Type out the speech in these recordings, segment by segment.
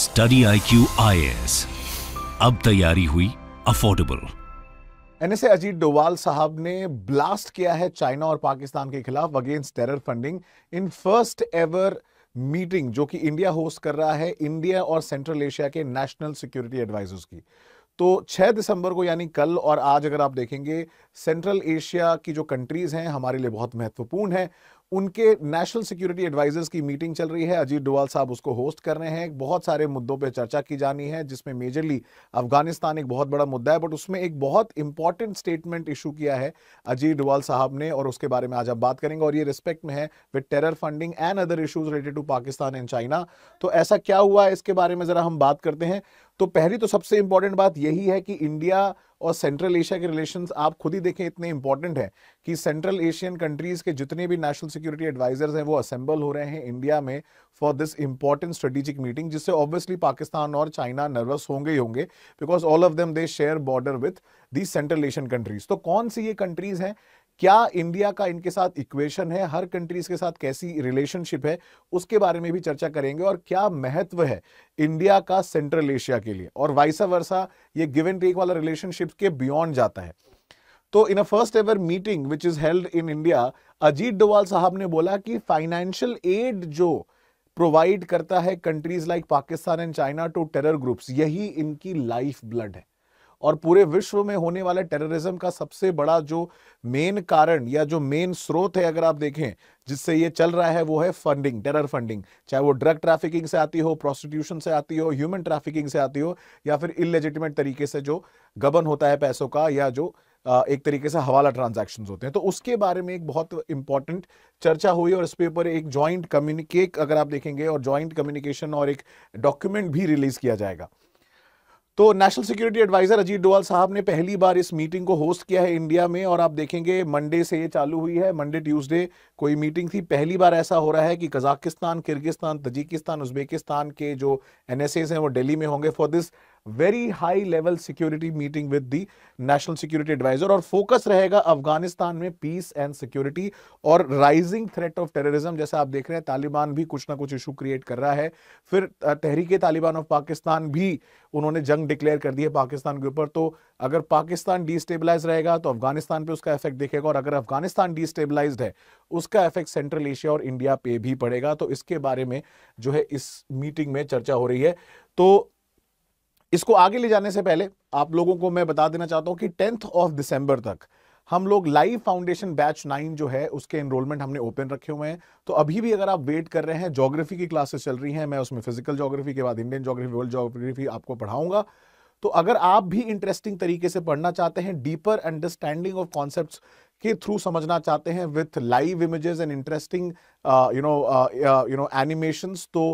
Study I Q अब तैयारी हुई अफोर्डेबल एनएसए अजीत डोवाल साहब ने ब्लास्ट किया है चाइना और पाकिस्तान के खिलाफ against terror funding in first ever meeting जो कि इंडिया होस्ट कर रहा है इंडिया और सेंट्रल एशिया के नेशनल सिक्योरिटी एडवाइजर्स की तो 6 दिसंबर को यानी कल और आज अगर आप देखेंगे सेंट्रल एशिया की जो कंट्रीज़ हैं हमारे लिए बहुत महत्वपूर्ण है उनके नेशनल सिक्योरिटी एडवाइजर्स की मीटिंग चल रही है अजीत डोवाल साहब उसको होस्ट कर रहे हैं बहुत सारे मुद्दों पर चर्चा की जानी है जिसमें मेजरली अफगानिस्तान एक बहुत बड़ा मुद्दा है बट उसमें एक बहुत इंपॉर्टेंट स्टेटमेंट इशू किया है अजीत डोवाल साहब ने और उसके बारे में आज आप बात करेंगे और ये रिस्पेक्ट में है with terror funding and other issues related to Pakistan and China तो ऐसा क्या हुआ इसके बारे में ज़रा हम बात करते हैं तो पहली तो सबसे इंपॉर्टेंट बात यही है कि इंडिया और सेंट्रल एशिया के रिलेशन आप खुद ही देखें इतने इंपॉर्टेंट है कि सेंट्रल एशियन कंट्रीज के जितने भी नेशनल सिक्योरिटी एडवाइजर्स हैं वो असेंबल हो रहे हैं इंडिया में for this important strategic meeting जिससे ऑब्वियसली पाकिस्तान और चाइना नर्वस होंगे ही होंगे because all of them they share border with the central Asian countries तो कौन सी ये कंट्रीज हैं क्या इंडिया का इनके साथ इक्वेशन है हर कंट्रीज के साथ कैसी रिलेशनशिप है उसके बारे में भी चर्चा करेंगे और क्या महत्व है इंडिया का सेंट्रल एशिया के लिए और वाइसा वर्षा ये गिव एंड टेक वाला रिलेशनशिप के बियॉन्ड जाता है तो in a first ever meeting which is held in India Ajit Doval साहब ने बोला कि फाइनेंशियल एड जो प्रोवाइड करता है countries like Pakistan and China to terror groups यही इनकी लाइफ ब्लड है और पूरे विश्व में होने वाला टेररिज्म का सबसे बड़ा जो मेन कारण या जो मेन स्रोत है अगर आप देखें जिससे ये चल रहा है वो है फंडिंग टेरर फंडिंग चाहे वो ड्रग ट्रैफिकिंग से आती हो प्रोस्टिट्यूशन से आती हो ह्यूमन ट्रैफिकिंग से आती हो या फिर इलेजिटिमेट तरीके से जो गबन होता है पैसों का या जो एक तरीके से हवाला ट्रांजेक्शन होते हैं तो उसके बारे में एक बहुत इंपॉर्टेंट चर्चा हुई और इस पे ऊपर एक जॉइंट कम्युनिकेट अगर आप देखेंगे और जॉइंट कम्युनिकेशन और एक डॉक्यूमेंट भी रिलीज किया जाएगा तो national security adviser Ajit Doval साहब ने पहली बार इस मीटिंग को होस्ट किया है इंडिया में और आप देखेंगे मंडे से ये चालू हुई है मंडे ट्यूसडे कोई मीटिंग थी पहली बार ऐसा हो रहा है कि कजाकिस्तान किर्गिस्तान तजिकिस्तान उज्बेकिस्तान के जो एन हैं वो दिल्ली में होंगे for this very high level security meeting with the national security adviser और फोकस रहेगा अफगानिस्तान में पीस एंड सिक्योरिटी और राइजिंग थ्रेट ऑफ टेररिज्म जैसे आप देख रहे हैं तालिबान भी कुछ ना कुछ इशू क्रिएट कर रहा है फिर तहरीके तालिबान ऑफ पाकिस्तान भी उन्होंने जंग डिक्लेयर कर दी है पाकिस्तान के ऊपर तो अगर पाकिस्तान डिस्टेबलाइज रहेगा तो अफगानिस्तान पे उसका इफेक्ट देखेगा और अगर अफगानिस्तान डिस्टेबलाइज है उसका इफेक्ट सेंट्रल एशिया और इंडिया पे भी पड़ेगा तो इसके बारे में जो है इस मीटिंग में चर्चा हो रही है तो इसको आगे ले जाने से पहले आप लोगों को मैं बता देना चाहता हूं कि टेंथ ऑफ दिसंबर तक हम लोग लाइव फाउंडेशन बैच नाइन जो है उसके एनरोलमेंट हमने ओपन रखे हुए हैं तो अभी भी अगर आप वेट कर रहे हैं ज्योग्राफी की क्लासेस चल रही हैं मैं उसमें फिजिकल ज्योग्राफी के बाद इंडियन ज्योग्राफी वर्ल्ड जोग्राफी आपको पढ़ाऊंगा तो अगर आप भी इंटरेस्टिंग तरीके से पढ़ना चाहते हैं डीपर अंडरस्टैंडिंग ऑफ कॉन्सेप्ट के थ्रू समझना चाहते हैं with live images and interesting you know you know animations तो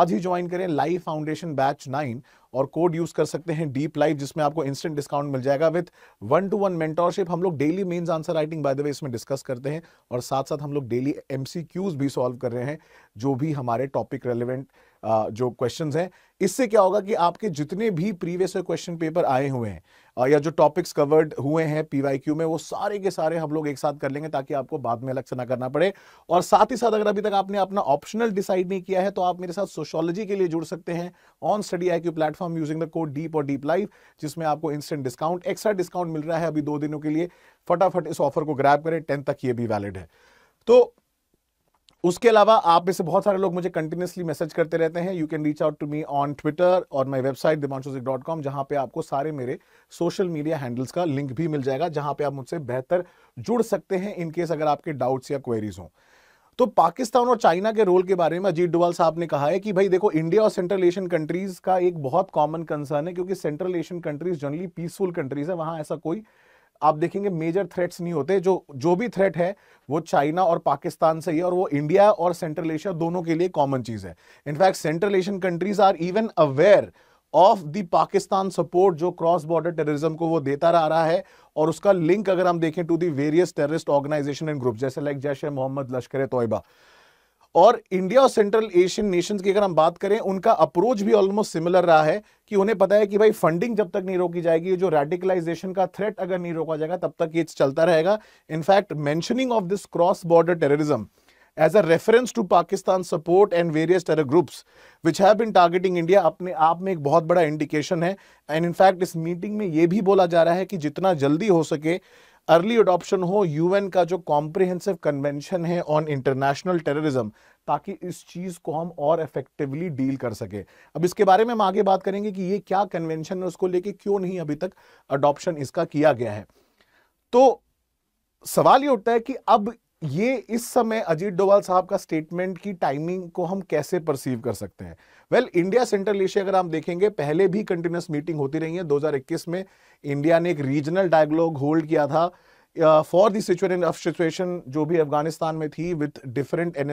आज ही ज्वाइन करें लाइव फाउंडेशन बैच नाइन और कोड यूज कर सकते हैं डीप लाइव जिसमें आपको इंस्टेंट डिस्काउंट मिल जाएगा with one to one mentorship हम लोग daily mains answer writing by the way इसमें डिस्कस करते हैं और साथ साथ हम लोग डेली एमसीक्यूज भी सॉल्व कर रहे हैं जो भी हमारे टॉपिक रेलिवेंट जो क्वेश्चंस हैं इससे क्या होगा कि आपके जितने भी प्रीवियस क्वेश्चन पेपर आए हुए हैं या जो टॉपिक्स कवर्ड हुए हैं पीवाईक्यू में वो सारे के सारे हम लोग एक साथ कर लेंगे ताकि आपको बाद में अलग से ना करना पड़े और साथ ही साथ अगर अभी तक आपने अपना ऑप्शनल डिसाइड नहीं किया है तो आप मेरे साथ सोशोलॉजी के लिए जुड़ सकते हैं on study I platform using the code deep और डीप लाइव जिसमें आपको इंस्टेंट डिस्काउंट एक्स्ट्रा डिस्काउंट मिल रहा है अभी दो दिनों के लिए फटाफट इस ऑफर को ग्रैप करें टेंथ तक ये भी वैलिड है तो उसके अलावा आप में से बहुत सारे लोग मुझे कंटिन्यूसली मैसेज करते रहते हैं you can reach out to me on Twitter और माई वेबसाइट दिमानशोजिक डॉट कॉम जहाँ पर आपको सारे मेरे सोशल मीडिया हैंडल्स का लिंक भी मिल जाएगा जहाँ पर आप मुझसे बेहतर जुड़ सकते हैं इनकेस अगर आपके डाउट्स या क्वेरीज हों तो पाकिस्तान और चाइना के रोल के बारे में अजीत डोवाल साहब ने कहा है कि भाई देखो इंडिया और सेंट्रल एशियन कंट्रीज का एक बहुत कॉमन कंसर्न है क्योंकि central Asian countries generally peaceful countries है वहां ऐसा कोई आप देखेंगे मेजर थ्रेट्स नहीं होते जो जो भी थ्रेट है वो चाइना और पाकिस्तान से ही और वो इंडिया और सेंट्रल एशिया दोनों के लिए कॉमन चीज है in fact central Asian countries are even aware of the Pakistan support जो क्रॉस बॉर्डर टेररिज्म को वो देता रह रहा है और उसका लिंक अगर हम देखें to the various terrorist organisation and group जैसे लाइक जैश मोहम्मद लश्कर तोयबा और इंडिया और सेंट्रल एशियन नेशंस की अगर हम बात करें उनका अप्रोच भी ऑलमोस्ट सिमिलर रहा है कि उन्हें पता है कि भाई फंडिंग जब तक नहीं रोकी जाएगी जो रेडिकलाइजेशन का थ्रेट अगर नहीं रोका जाएगा तब तक ये चलता रहेगा in fact mentioning of this cross border terrorism as a reference to Pakistan support and various terror groups which have been targeting India अपने आप में एक बहुत बड़ा इंडिकेशन है एंड इनफैक्ट इस मीटिंग में ये भी बोला जा रहा है कि जितना जल्दी हो सके अर्ली अडॉप्शन हो यूएन का जो कॉम्प्रिहेंसिव कन्वेंशन है ऑन इंटरनेशनल टेररिज्म ताकि इस चीज़ को हम और इफेक्टिवली डील कर सके अब इसके बारे में हम आगे बात करेंगे कि ये क्या कन्वेंशन है उसको लेके क्यों नहीं अभी तक अडॉप्शन इसका किया गया है तो सवाल ये उठता है कि अब ये इस समय अजीत डोवाल साहब का स्टेटमेंट की टाइमिंग को हम कैसे परसीव कर सकते हैं वेल इंडिया सेंट्रल एशिया अगर आप देखेंगे पहले भी कंटिन्यूस मीटिंग होती रही है 2021 में इंडिया ने एक रीजनल डायलॉग होल्ड किया था for the situation of situation जो भी अफगानिस्तान में थी विथ डिफरेंट एन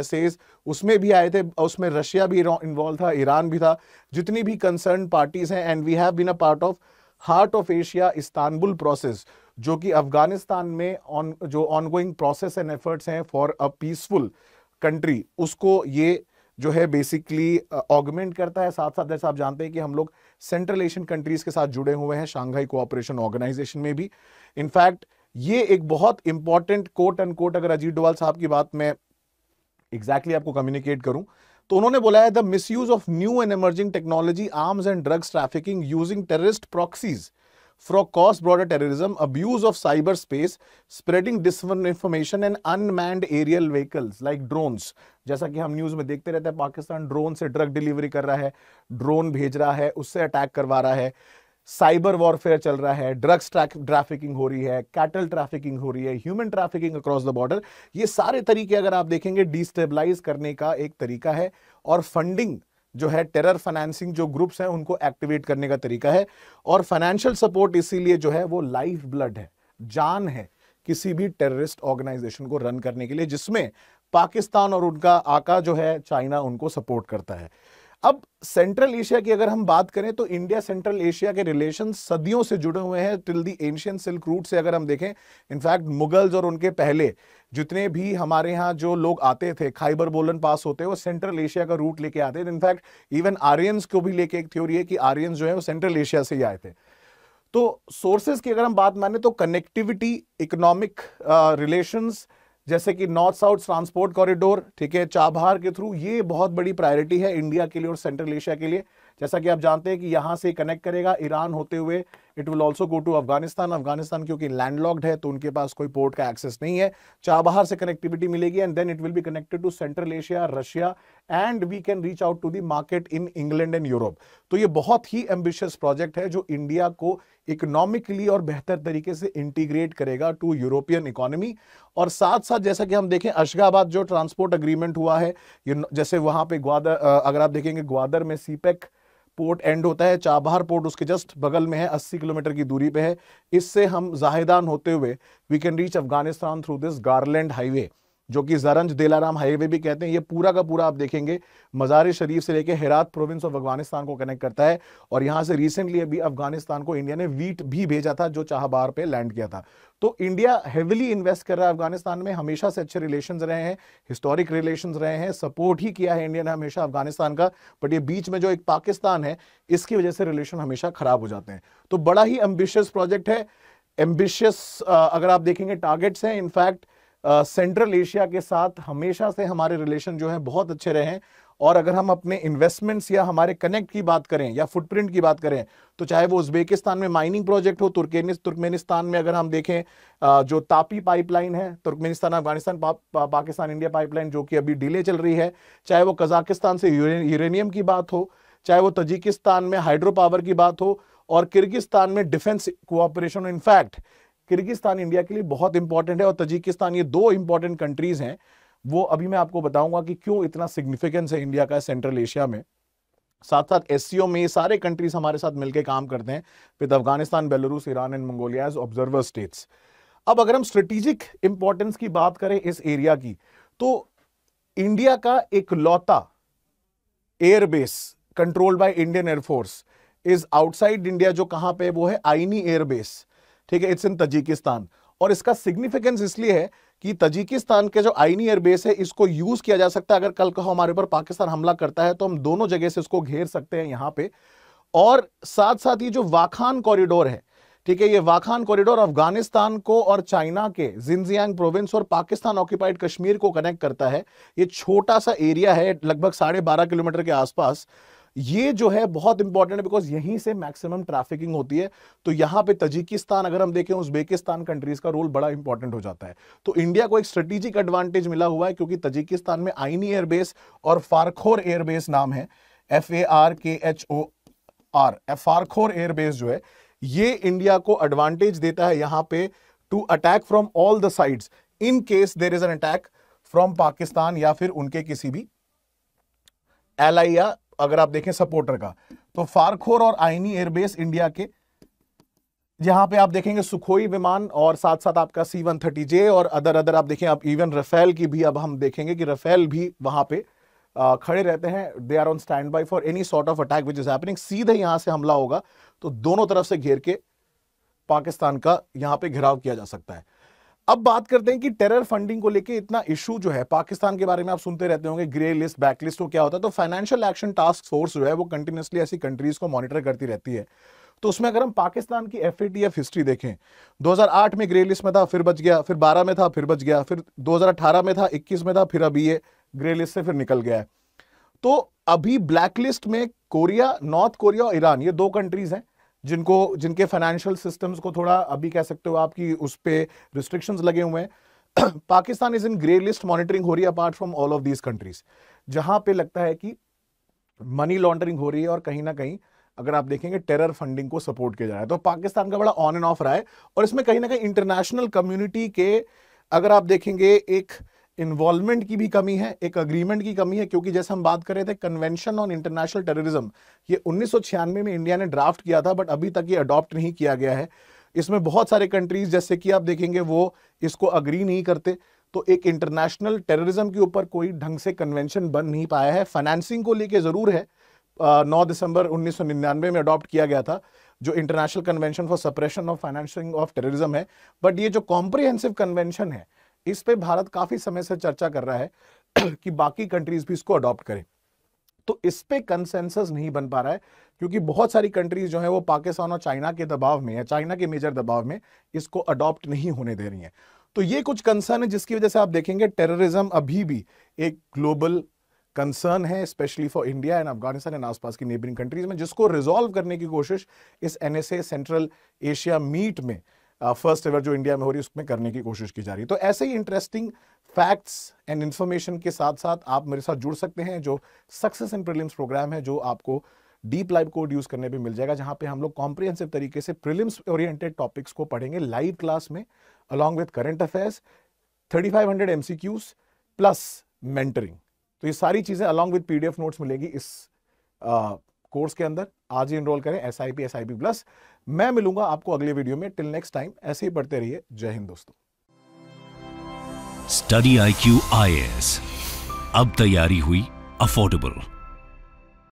उसमें भी आए थे उसमें रशिया भी इन्वॉल्व था ईरान भी था जितनी भी कंसर्न पार्टीज हैं and we have been a part of heart of Asia Istanbul process जो कि अफगानिस्तान में ऑन जो ऑनगोइंग प्रोसेस एंड एफर्ट्स हैं फॉर अ पीसफुल कंट्री उसको ये जो है बेसिकली ऑगमेंट uh, करता है साथ साथ जैसे आप जानते हैं कि हम लोग सेंट्रल एशियन कंट्रीज के साथ जुड़े हुए हैं शांघाई कोऑपरेशन ऑर्गेनाइजेशन में भी इनफैक्ट ये एक बहुत इंपॉर्टेंट कोट एंड कोट अगर अजीत डोवाल साहब की बात मैं एग्जैक्टली exactly आपको कम्युनिकेट करूं तो उन्होंने बोला है the misuse of new and emerging technology arms and drugs trafficking using terrorist proxies for cross border terrorism, abuse of cyberspace, spreading disinformation and unmanned aerial vehicles like drones. जैसा कि हम news में देखते रहते हैं Pakistan drone से drug delivery कर रहा है ड्रोन भेज रहा है उससे अटैक करवा रहा है साइबर वॉरफेयर चल रहा है ड्रग्स ट्रैफिकिंग हो रही है कैटल ट्रैफिकिंग हो रही है human trafficking across the border ये सारे तरीके अगर आप देखेंगे डिस्टेबलाइज करने का एक तरीका है और फंडिंग जो है टेरर फाइनेंसिंग जो ग्रुप्स हैं उनको एक्टिवेट करने का तरीका है और फाइनेंशियल सपोर्ट इसीलिए जो है वो लाइफ ब्लड है जान है किसी भी टेररिस्ट ऑर्गेनाइजेशन को रन करने के लिए जिसमें पाकिस्तान और उनका आका जो है चाइना उनको सपोर्ट करता है अब सेंट्रल एशिया की अगर हम बात करें तो इंडिया सेंट्रल एशिया के रिलेशन सदियों से जुड़े हुए हैं till the ancient silk route से अगर हम देखें इनफैक्ट मुगल्स और उनके पहले जितने भी हमारे यहाँ जो लोग आते थे खाइबर बोलन पास होते वो सेंट्रल एशिया का रूट लेके आते थे इनफैक्ट इवन आर्यंस को भी लेके एक थ्योरी है कि आर्यंस जो है वो सेंट्रल एशिया से ही आए थे तो सोर्सेज की अगर हम बात माने तो कनेक्टिविटी इकोनॉमिक रिलेशंस जैसे कि नॉर्थ साउथ ट्रांसपोर्ट कॉरिडोर ठीक है चाबहार के थ्रू ये बहुत बड़ी प्रायोरिटी है इंडिया के लिए और सेंट्रल एशिया के लिए जैसा कि आप जानते हैं कि यहाँ से कनेक्ट करेगा ईरान होते हुए it will also go to Afghanistan Afghanistan क्योंकि लैंडलॉक्ड है तो उनके पास कोई पोर्ट का एक्सेस नहीं है चाबहार से कनेक्टिविटी मिलेगी and then it will be connected to central Asia Russia and we can reach out to the market in England and Europe तो ये बहुत ही एम्बिशियस प्रोजेक्ट है जो इंडिया को इकोनॉमिकली और बेहतर तरीके से इंटीग्रेट करेगा टू यूरोपियन इकोनॉमी और साथ साथ जैसा कि हम देखें अशगाबाद जो ट्रांसपोर्ट अग्रीमेंट हुआ है जैसे वहां पे ग्वादर अगर आप देखेंगे ग्वादर में सीपेक पोर्ट एंड होता है चाबहार पोर्ट उसके जस्ट बगल में है 80 किलोमीटर की दूरी पे है इससे हम जाहिदान होते हुए we can reach Afghanistan through this garland highway जो कि जरंज देलाराम हाईवे भी कहते हैं ये पूरा का पूरा आप देखेंगे मज़ार शरीफ से लेकर हेरात प्रोविंस ऑफ अफगानिस्तान को कनेक्ट करता है और यहाँ से रिसेंटली अभी अफगानिस्तान को इंडिया ने वीट भी भेजा था जो चाहबार पे लैंड किया था तो इंडिया हेविली इन्वेस्ट कर रहा है अफगानिस्तान में हमेशा से अच्छे रिलेशन रहे हैं हिस्टोरिक रिलेशन रहे हैं सपोर्ट ही किया है इंडिया ने हमेशा अफगानिस्तान का बट ये बीच में जो एक पाकिस्तान है इसकी वजह से रिलेशन हमेशा खराब हो जाते हैं तो बड़ा ही एम्बिशियस प्रोजेक्ट है एम्बिशियस अगर आप देखेंगे टारगेट्स हैं इनफैक्ट सेंट्रल एशिया के साथ हमेशा से हमारे रिलेशन जो है बहुत अच्छे रहे हैं और अगर हम अपने इन्वेस्टमेंट्स या हमारे कनेक्ट की बात करें या फुटप्रिंट की बात करें तो चाहे वो उज्बेकिस्तान में माइनिंग प्रोजेक्ट हो तुर्केनिस तुर्कमेनिस्तान में अगर हम देखें जो तापी पाइपलाइन है तुर्कमेनिस्तान अफगानिस्तान पा, पा, पाकिस्तान इंडिया पाइपलाइन जो कि अभी डिले चल रही है चाहे वो कजाकिस्तान से यूरेनियम की बात हो चाहे वो तजिकिस्तान में हाइड्रो पावर की बात हो और किर्गिस्तान में defence cooperation in fact Kyrgyzstan India के लिए बहुत इंपॉर्टेंट है और तजिकिस्तान ये दो इंपॉर्टेंट कंट्रीज हैं वो अभी मैं आपको बताऊंगा कि क्यों इतना सिग्निफिकेंस है इंडिया का सेंट्रल एशिया में साथ साथ एस में ये सारे कंट्रीज हमारे साथ मिलकर काम करते हैं विद तो Afghanistan Belarus Iran and Mongolia as observer states अब अगर हम स्ट्रेटेजिक इंपॉर्टेंस की बात करें इस एरिया की तो इंडिया का एक लौता airbase control by Indian air force is outside India जो कहां पे वो है आईनी एयरबेस ठीक है इट्स इन तजिकिस्तान और इसका सिग्निफिकेंस इसलिए है कि तजिकिस्तान के जो आईनी एयरबेस है इसको यूज किया जा सकता है अगर कल को हमारे ऊपर पाकिस्तान हमला करता है तो हम दोनों जगह से इसको घेर सकते हैं यहाँ पे और साथ साथ ये जो वाखान कॉरिडोर है ठीक है ये वाखान कॉरिडोर अफगानिस्तान को और चाइना के जिंजियांग प्रोविंस और पाकिस्तान ऑक्यूपाइड कश्मीर को कनेक्ट करता है ये छोटा सा एरिया है लगभग साढ़े बारह किलोमीटर के आसपास ये जो है बहुत इंपॉर्टेंट है बिकॉज यहीं से मैक्सिमम ट्रैफिकिंग होती है तो यहां पे तजिकिस्तान अगर हम देखें उज्बेकिस्तान कंट्रीज का रोल बड़ा इंपॉर्टेंट हो जाता है तो इंडिया को एक स्ट्रेटेजिक एडवांटेज मिला हुआ है क्योंकि तजिकिस्तान में आईनी एयरबेस और फारखोर एयरबेस नाम है F A R K H O R Farkhor airbase जो है ये इंडिया को एडवांटेज देता है यहां पे to attack from all the sides in case there is an attack from Pakistan या फिर उनके किसी भी एलआई या अगर आप देखें सपोर्टर का तो फारखोर और आईनी एयरबेस इंडिया के जहां पे आप देखेंगे सुखोई विमान और साथ साथ आपका सी वन थर्टी जे और अदर अदर आप देखें आप इवन रफेल की भी अब हम देखेंगे कि रफेल भी वहां पे आ, खड़े रहते हैं they are on stand by for any sort of attack which is happening सीधे यहां से हमला होगा तो दोनों तरफ से घेर के पाकिस्तान का यहां पे घेराव किया जा सकता है अब बात करते हैं कि टेरर फंडिंग को लेके इतना इशू जो है पाकिस्तान के बारे में आप सुनते रहते होंगे ग्रे लिस्ट बैकलिस्ट तो क्या होता है तो फाइनेंशियल एक्शन टास्क फोर्स जो है वो कंटिन्यूसली ऐसी कंट्रीज को मॉनिटर करती रहती है तो उसमें अगर हम पाकिस्तान की एफ हिस्ट्री देखें 2008 में ग्रे लिस्ट में था फिर बच गया फिर 12 में था फिर बच गया फिर 2018 में था 21 में था फिर अभी ये ग्रे लिस्ट से फिर निकल गया है तो अभी ब्लैकलिस्ट में कोरिया नॉर्थ कोरिया और ईरान ये दो कंट्रीज हैं जिनको जिनके फाइनेंशियल सिस्टम्स को थोड़ा अभी कह सकते हो आपकी उस पर रिस्ट्रिक्शंस लगे हुए हैं Pakistan is in grey list monitoring हो रही है apart from all of these countries जहां पे लगता है कि मनी लॉन्ड्रिंग हो रही है और कहीं ना कहीं अगर आप देखेंगे टेरर फंडिंग को सपोर्ट किया जा रहा है तो पाकिस्तान का बड़ा ऑन एंड ऑफ रहा है और इसमें कहीं ना कहीं इंटरनेशनल कम्युनिटी के अगर आप देखेंगे एक इन्वॉल्वमेंट की भी कमी है एक अग्रीमेंट की कमी है क्योंकि जैसे हम बात कर रहे थे कन्वेंशन ऑन इंटरनेशनल टेररिज्म ये उन्नीस में इंडिया ने ड्राफ्ट किया था बट अभी तक ये अडॉप्ट नहीं किया गया है इसमें बहुत सारे कंट्रीज जैसे कि आप देखेंगे वो इसको अग्री नहीं करते तो एक इंटरनेशनल टेररिज्म के ऊपर कोई ढंग से कन्वेंशन बन नहीं पाया है फाइनेंसिंग को लेके ज़रूर है नौ दिसंबर उन्नीस में अडॉप्ट किया गया था जो international convention for suppression of financing of terrorism है बट ये जो कॉम्प्रिहेंसिव कन्वेंशन है इस पे भारत काफी समय से चर्चा कर रहा है कि बाकी कंट्रीज भी इसको अडॉप्ट करें तो इस पे कंसेंसस नहीं बन पा रहा है क्योंकि बहुत सारी कंट्रीज जो है वो पाकिस्तान और चाइना के दबाव में या चाइना के मेजर दबाव में इसको अडॉप्ट नहीं होने दे रही है तो ये कुछ कंसर्न है जिसकी वजह से आप देखेंगे टेररिज्म अभी भी एक ग्लोबल कंसर्न है specially for India and Afghanistan and आसपास की नेबरिंग कंट्रीज में जिसको रिजोल्व करने की कोशिश इस एनएसए सेंट्रल एशिया मीट में फर्स्ट uh, एवर जो इंडिया में हो रही है उसमें करने की कोशिश की जा रही है तो ऐसे ही इंटरेस्टिंग फैक्ट्स एंड इन्फॉर्मेशन के साथ साथ आप मेरे साथ जुड़ सकते हैं जो सक्सेस इन प्रिलिम्स प्रोग्राम है जो आपको डीप लाइव कोड यूज़ करने पे मिल जाएगा जहाँ पे हम लोग कॉम्प्रिहेंसिव तरीके से प्रिलिम्स ओरिएंटेड टॉपिक्स को पढ़ेंगे लाइव क्लास में along with current affairs thirty five C MCQs plus mentoring तो ये सारी चीज़ें along with P D F notes मिलेगी इस uh, कोर्स के अंदर आज ही इनरोल करें S I P S I P plus मैं मिलूंगा आपको अगले वीडियो में टिल नेक्स्ट टाइम ऐसे ही पढ़ते रहिए जय हिंद दोस्तों study I Q I S अब तैयारी हुई अफोर्डेबल